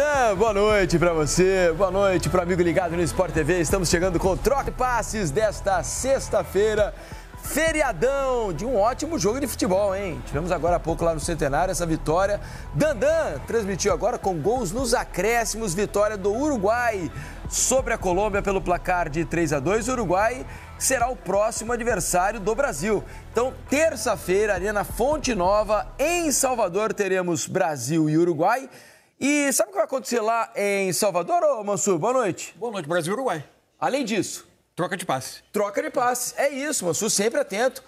É, boa noite para você, boa noite para amigo ligado no Sport TV. Estamos chegando com o Troca Passes desta sexta-feira, feriadão de um ótimo jogo de futebol, hein? Tivemos agora há pouco lá no Centenário essa vitória. Dandan transmitiu agora com gols nos acréscimos, vitória do Uruguai sobre a Colômbia pelo placar de 3 a 2. O Uruguai será o próximo adversário do Brasil. Então, terça-feira, Arena Fonte Nova, em Salvador, teremos Brasil e Uruguai. E sabe o que vai acontecer lá em Salvador, ô Mansur? Boa noite. Boa noite, Brasil e Uruguai. Além disso. Troca de passe. Troca de passe. É isso, Mansur, sempre atento.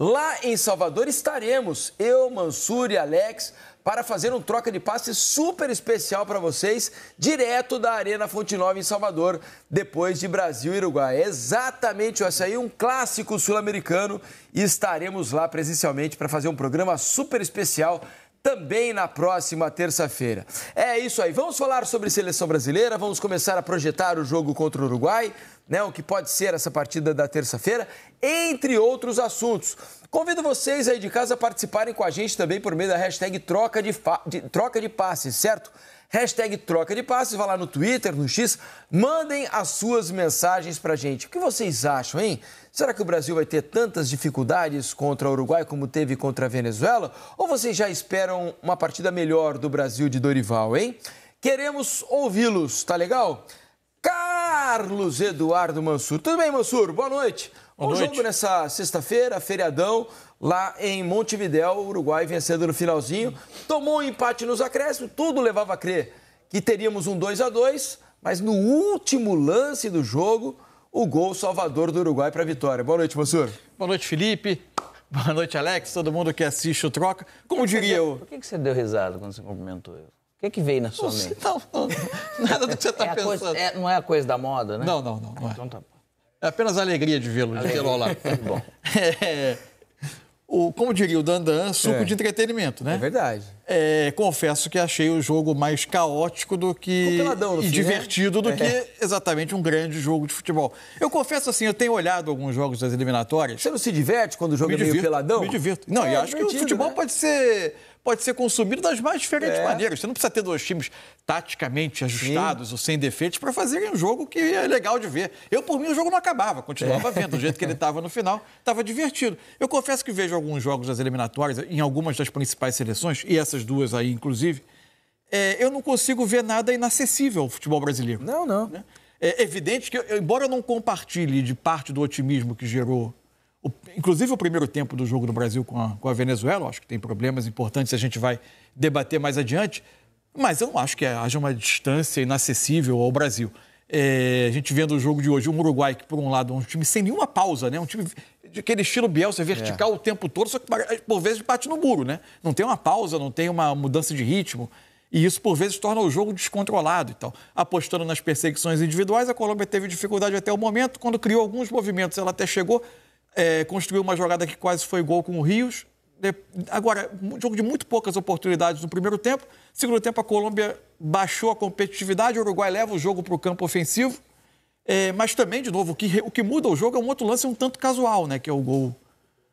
Lá em Salvador estaremos, eu, Mansur e Alex, para fazer um troca de passe super especial para vocês, direto da Arena Fonte Nova em Salvador, depois de Brasil e Uruguai. É exatamente vai aí, um clássico sul-americano, e estaremos lá presencialmente para fazer um programa super especial também na próxima terça-feira. É isso aí. Vamos falar sobre seleção brasileira, vamos começar a projetar o jogo contra o Uruguai né, o que pode ser essa partida da terça-feira, entre outros assuntos. Convido vocês aí de casa a participarem com a gente também por meio da hashtag troca de, de, troca de passes, certo? Hashtag troca de passes, vá lá no Twitter, no X, mandem as suas mensagens pra gente. O que vocês acham, hein? Será que o Brasil vai ter tantas dificuldades contra o Uruguai como teve contra a Venezuela? Ou vocês já esperam uma partida melhor do Brasil de Dorival, hein? Queremos ouvi-los, tá legal? Carlos Eduardo Mansur. Tudo bem, Mansur? Boa noite. Boa Bom noite. jogo nessa sexta-feira, feriadão, lá em Montevidéu, o Uruguai vencendo no finalzinho. Tomou um empate nos acréscimos, tudo levava a crer que teríamos um 2 a 2 mas no último lance do jogo, o gol salvador do Uruguai para a vitória. Boa noite, Mansur. Boa noite, Felipe. Boa noite, Alex, todo mundo que assiste o Troca. Como diria eu. Por que você deu risada quando você cumprimentou eu? O que, é que veio na sua não, mente? Tá não, não, nada do que você está é pensando. Coisa, é, não é a coisa da moda, né? Não, não, não. não é. Então tá bom. É apenas a alegria de vê-lo, de vê-lo lá. bom. É, o, como diria o Dandan, suco é. de entretenimento, né? É verdade. É, confesso que achei o jogo mais caótico do que. Peladão, e fim, né? divertido né? do é. que exatamente um grande jogo de futebol. Eu confesso assim, eu tenho olhado alguns jogos das eliminatórias. Você não se diverte quando o jogo me é divirto, meio peladão? Me divirto. Não, e é acho que o futebol né? pode ser pode ser consumido das mais diferentes é. maneiras. Você não precisa ter dois times taticamente ajustados Sim. ou sem defeitos para fazerem um jogo que é legal de ver. Eu, por mim, o jogo não acabava, continuava é. vendo. Do jeito que ele estava no final, estava divertido. Eu confesso que vejo alguns jogos das eliminatórias, em algumas das principais seleções, e essas duas aí, inclusive, é, eu não consigo ver nada inacessível ao futebol brasileiro. Não, não. Né? É evidente que, embora eu não compartilhe de parte do otimismo que gerou o, inclusive o primeiro tempo do jogo do Brasil com a, com a Venezuela, acho que tem problemas importantes, a gente vai debater mais adiante, mas eu não acho que haja uma distância inacessível ao Brasil. É, a gente vendo o jogo de hoje, o Uruguai, que por um lado é um time sem nenhuma pausa, né? um time de aquele estilo Bielsa, vertical é. o tempo todo, só que por vezes bate no muro, né? Não tem uma pausa, não tem uma mudança de ritmo. E isso, por vezes, torna o jogo descontrolado e tal. Apostando nas perseguições individuais, a Colômbia teve dificuldade até o momento. Quando criou alguns movimentos, ela até chegou é, construiu uma jogada que quase foi gol com o Rios. Agora, um jogo de muito poucas oportunidades no primeiro tempo. Segundo tempo, a Colômbia baixou a competitividade, o Uruguai leva o jogo para o campo ofensivo. É, mas também, de novo, o que, o que muda o jogo é um outro lance um tanto casual, né? Que é o gol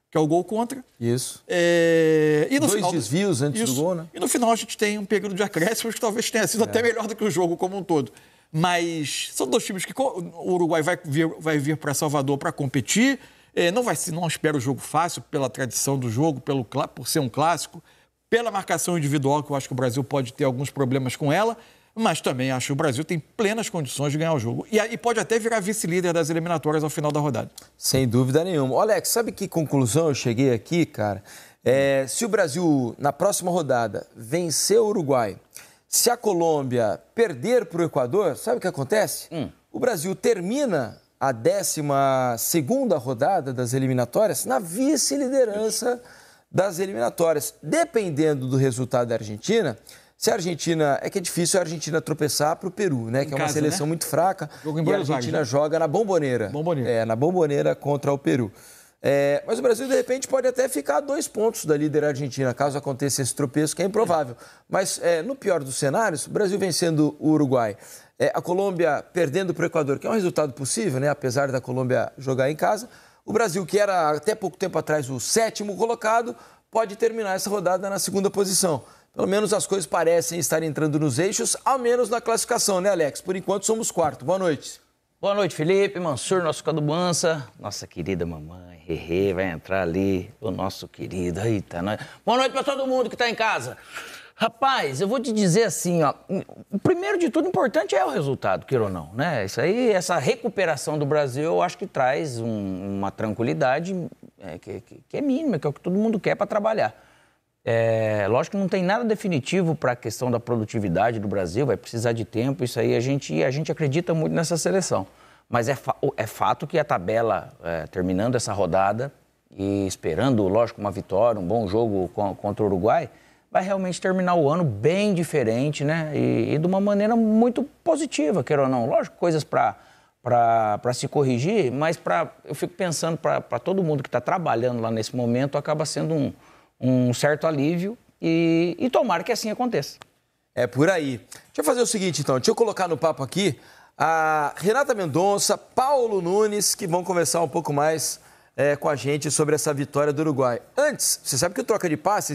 que é o gol contra. Isso. É... E no Dois final, desvios antes isso. do gol, né? E no final a gente tem um período de acréscimo que talvez tenha sido é. até melhor do que o jogo como um todo. Mas são dois times que o Uruguai vai vir, vai vir para Salvador para competir, é, não vai ser, não espero o jogo fácil, pela tradição do jogo, pelo, por ser um clássico, pela marcação individual, que eu acho que o Brasil pode ter alguns problemas com ela, mas também acho que o Brasil tem plenas condições de ganhar o jogo. E, e pode até virar vice-líder das eliminatórias ao final da rodada. Sem dúvida nenhuma. Alex, sabe que conclusão eu cheguei aqui, cara? É, se o Brasil, na próxima rodada, vencer o Uruguai, se a Colômbia perder para o Equador, sabe o que acontece? Hum. O Brasil termina a 12 rodada das eliminatórias na vice-liderança das eliminatórias. Dependendo do resultado da Argentina, se a Argentina. É que é difícil a Argentina tropeçar para o Peru, né? Em que é uma casa, seleção né? muito fraca. e a Argentina né? joga na bomboneira. bomboneira. É, na bomboneira contra o Peru. É, mas o Brasil, de repente, pode até ficar a dois pontos da líder argentina, caso aconteça esse tropeço, que é improvável. Mas, é, no pior dos cenários, o Brasil vencendo o Uruguai, é, a Colômbia perdendo para o Equador, que é um resultado possível, né? apesar da Colômbia jogar em casa, o Brasil, que era até pouco tempo atrás o sétimo colocado, pode terminar essa rodada na segunda posição. Pelo menos as coisas parecem estar entrando nos eixos, ao menos na classificação, né, Alex? Por enquanto somos quarto. Boa noite. Boa noite, Felipe, Mansur, nosso cadubança, nossa querida mamãe. Hehe, vai entrar ali o nosso querido. Eita, nós... Boa noite para todo mundo que está em casa. Rapaz, eu vou te dizer assim, ó. Primeiro de tudo, importante é o resultado, queira ou não, né? Isso aí, essa recuperação do Brasil, eu acho que traz um, uma tranquilidade é, que, que, é mínima, que é o que todo mundo quer para trabalhar. É, lógico que não tem nada definitivo para a questão da produtividade do Brasil, vai precisar de tempo, isso aí a gente, a gente acredita muito nessa seleção. Mas é, fa é fato que a tabela, é, terminando essa rodada e esperando, lógico, uma vitória, um bom jogo contra o Uruguai, vai realmente terminar o ano bem diferente, né? E, e de uma maneira muito positiva, quer ou não. Lógico, coisas para para se corrigir, mas para eu fico pensando para todo mundo que está trabalhando lá nesse momento acaba sendo um, um certo alívio e, e tomara que assim aconteça. É por aí. Deixa eu fazer o seguinte, então. Deixa eu colocar no papo aqui a Renata Mendonça, Paulo Nunes, que vão conversar um pouco mais é, com a gente sobre essa vitória do Uruguai. Antes, você sabe que o troca de passes.